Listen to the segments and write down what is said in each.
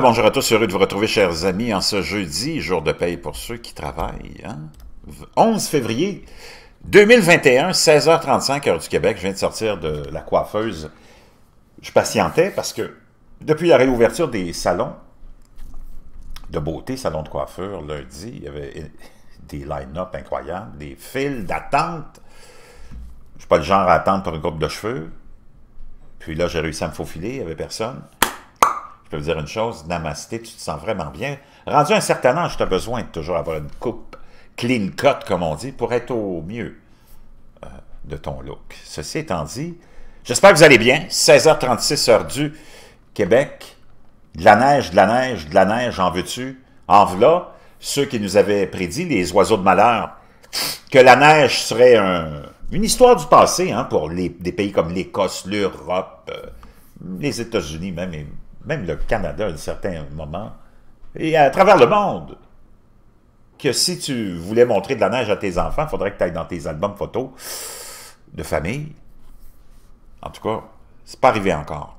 bonjour à tous, heureux de vous retrouver, chers amis, en ce jeudi, jour de paye pour ceux qui travaillent. 11 hein? février 2021, 16h35, heure du Québec. Je viens de sortir de la coiffeuse. Je patientais parce que depuis la réouverture des salons de beauté, salons de coiffure, lundi, il y avait eh, des line-up incroyables, des fils d'attente. Je ne suis pas le genre à attendre pour un groupe de cheveux. Puis là, j'ai réussi à me faufiler, il n'y avait personne je peux vous dire une chose, namasté, tu te sens vraiment bien. Rendu un certain âge, tu as besoin de toujours avoir une coupe clean cut, comme on dit, pour être au mieux euh, de ton look. Ceci étant dit, j'espère que vous allez bien. 16h36, heure du Québec. De la neige, de la neige, de la neige, en veux-tu? En voilà, ceux qui nous avaient prédit, les oiseaux de malheur, que la neige serait une histoire du passé hein, pour des pays comme l'Écosse, l'Europe, euh, les États-Unis même, même le Canada à un certain moment, et à travers le monde, que si tu voulais montrer de la neige à tes enfants, il faudrait que tu ailles dans tes albums photos de famille. En tout cas, c'est pas arrivé encore.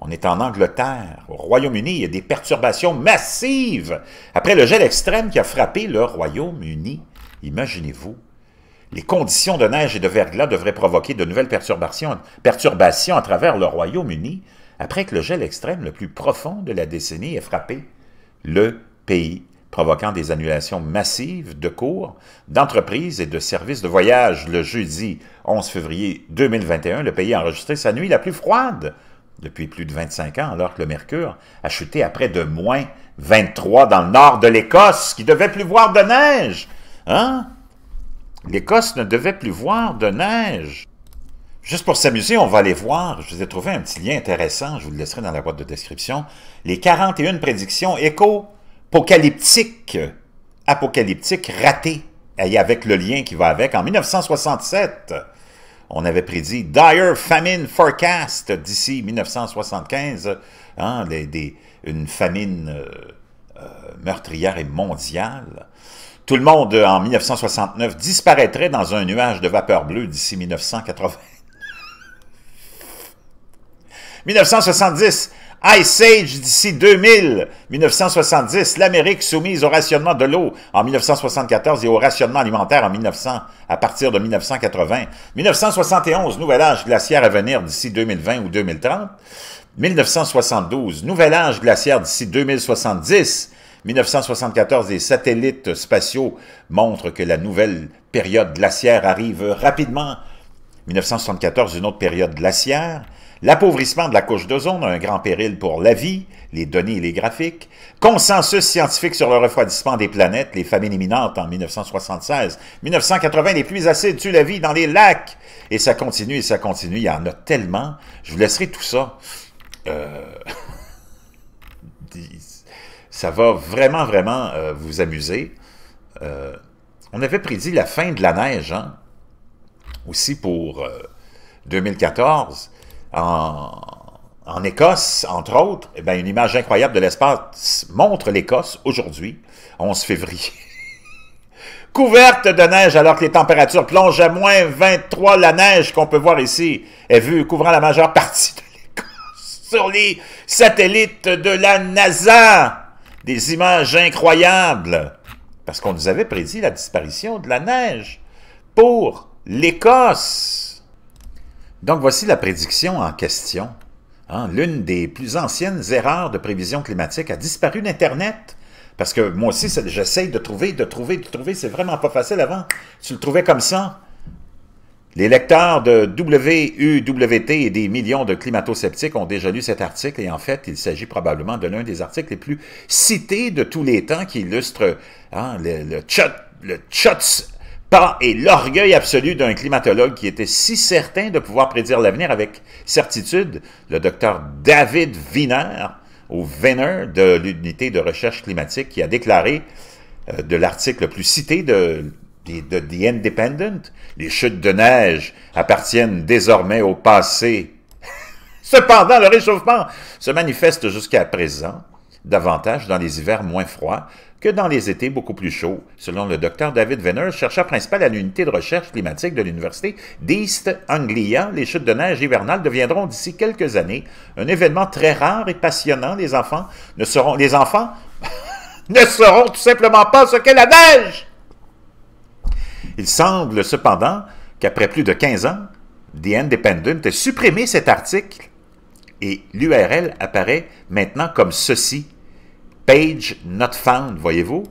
On est en Angleterre, au Royaume-Uni, il y a des perturbations massives après le gel extrême qui a frappé le Royaume-Uni. Imaginez-vous. Les conditions de neige et de verglas devraient provoquer de nouvelles perturbations à travers le Royaume-Uni après que le gel extrême le plus profond de la décennie ait frappé le pays, provoquant des annulations massives de cours, d'entreprises et de services de voyage. Le jeudi 11 février 2021, le pays a enregistré sa nuit la plus froide depuis plus de 25 ans, alors que le mercure a chuté à près de moins 23 dans le nord de l'Écosse, qui devait plus voir de neige. Hein? L'Écosse ne devait plus voir de neige. Juste pour s'amuser, on va aller voir, je vous ai trouvé un petit lien intéressant, je vous le laisserai dans la boîte de description, les 41 prédictions éco-apocalyptiques, apocalyptiques ratées, et avec le lien qui va avec. En 1967, on avait prédit Dire Famine Forecast d'ici 1975, hein, des, une famine euh, euh, meurtrière et mondiale. Tout le monde, en 1969, disparaîtrait dans un nuage de vapeur bleue d'ici 1980. 1970, Ice Age d'ici 2000. 1970, l'Amérique soumise au rationnement de l'eau en 1974 et au rationnement alimentaire en 1900, à partir de 1980. 1971, nouvel âge glaciaire à venir d'ici 2020 ou 2030. 1972, nouvel âge glaciaire d'ici 2070. 1974, les satellites spatiaux montrent que la nouvelle période glaciaire arrive rapidement. 1974, une autre période glaciaire. L'appauvrissement de la couche d'ozone a un grand péril pour la vie, les données et les graphiques. Consensus scientifique sur le refroidissement des planètes, les famines imminentes en 1976. 1980, les pluies acides tuent la vie dans les lacs. Et ça continue et ça continue. Il y en a tellement. Je vous laisserai tout ça. Euh, ça va vraiment, vraiment euh, vous amuser. Euh, on avait prédit la fin de la neige, hein? Aussi pour 2014 en, Écosse, entre autres, eh bien, une image incroyable de l'espace montre l'Écosse aujourd'hui, 11 février. Couverte de neige alors que les températures plongent à moins 23, la neige qu'on peut voir ici est vue couvrant la majeure partie de l'Écosse sur les satellites de la NASA. Des images incroyables. Parce qu'on nous avait prédit la disparition de la neige pour l'Écosse. Donc voici la prédiction en question. Hein. L'une des plus anciennes erreurs de prévision climatique a disparu d'Internet. Parce que moi aussi, j'essaye de trouver, de trouver, de trouver. C'est vraiment pas facile avant. Tu le trouvais comme ça. Les lecteurs de WUWT et des millions de climato-sceptiques ont déjà lu cet article et en fait, il s'agit probablement de l'un des articles les plus cités de tous les temps qui illustre hein, le, le, le et l'orgueil absolu d'un climatologue qui était si certain de pouvoir prédire l'avenir avec certitude, le docteur David Wiener, au Wiener de l'unité de recherche climatique, qui a déclaré euh, de l'article le plus cité de, de The Independent, les chutes de neige appartiennent désormais au passé. Cependant, le réchauffement se manifeste jusqu'à présent davantage dans les hivers moins froids que dans les étés beaucoup plus chauds, selon le docteur David Venner, chercheur principal à l'unité de recherche climatique de l'université d'East Anglia. Les chutes de neige hivernales deviendront d'ici quelques années un événement très rare et passionnant. Les enfants ne seront les enfants ne sauront tout simplement pas ce qu'est la neige. Il semble cependant qu'après plus de 15 ans, The Independent ait supprimé cet article et l'URL apparaît maintenant comme ceci Page Not Found, voyez-vous?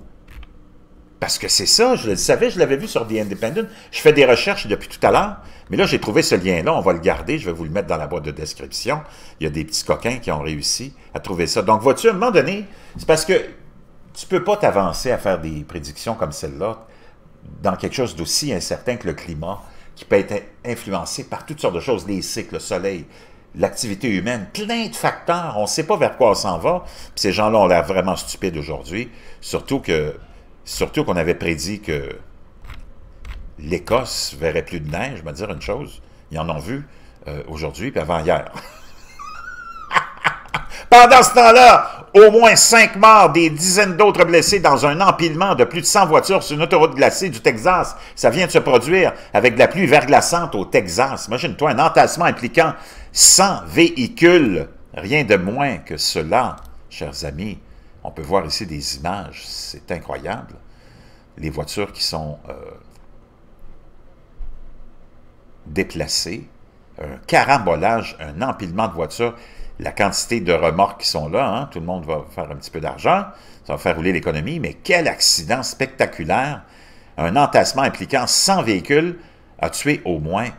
Parce que c'est ça, je le savais, je l'avais vu sur The Independent. Je fais des recherches depuis tout à l'heure, mais là, j'ai trouvé ce lien-là, on va le garder, je vais vous le mettre dans la boîte de description. Il y a des petits coquins qui ont réussi à trouver ça. Donc, vois-tu, à un moment donné, c'est parce que tu peux pas t'avancer à faire des prédictions comme celle-là dans quelque chose d'aussi incertain que le climat, qui peut être influencé par toutes sortes de choses, les cycles, le soleil, l'activité humaine, plein de facteurs. On ne sait pas vers quoi on s'en va. ces gens-là, ont l'air vraiment stupides aujourd'hui. Surtout que surtout qu'on avait prédit que l'Écosse verrait plus de neige. Je vais dire une chose. Ils en ont vu euh, aujourd'hui et avant hier. Pendant ce temps-là, au moins cinq morts, des dizaines d'autres blessés dans un empilement de plus de 100 voitures sur une autoroute glacée du Texas. Ça vient de se produire avec de la pluie verglaçante au Texas. Imagine-toi un entassement impliquant 100 véhicules. Rien de moins que cela, chers amis. On peut voir ici des images, c'est incroyable. Les voitures qui sont euh, déplacées, un carambolage, un empilement de voitures la quantité de remorques qui sont là, hein, tout le monde va faire un petit peu d'argent, ça va faire rouler l'économie, mais quel accident spectaculaire! Un entassement impliquant 100 véhicules a tué au moins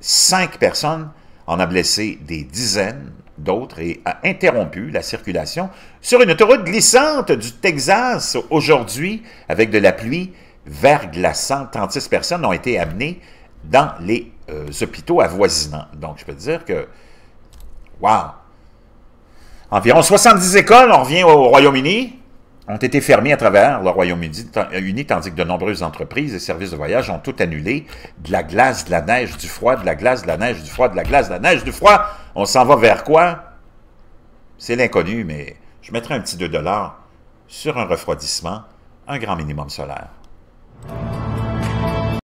5 personnes, en a blessé des dizaines d'autres et a interrompu la circulation sur une autoroute glissante du Texas aujourd'hui avec de la pluie verglaçante. 36 personnes ont été amenées dans les euh, hôpitaux avoisinants. Donc, je peux dire que, waouh Environ 70 écoles, on revient au Royaume-Uni, ont été fermées à travers le Royaume-Uni, euh, tandis que de nombreuses entreprises et services de voyage ont tout annulé. De la glace, de la neige, du froid, de la glace, de la neige, du froid, de la glace, de la neige, du froid. On s'en va vers quoi? C'est l'inconnu, mais je mettrai un petit 2 sur un refroidissement, un grand minimum solaire.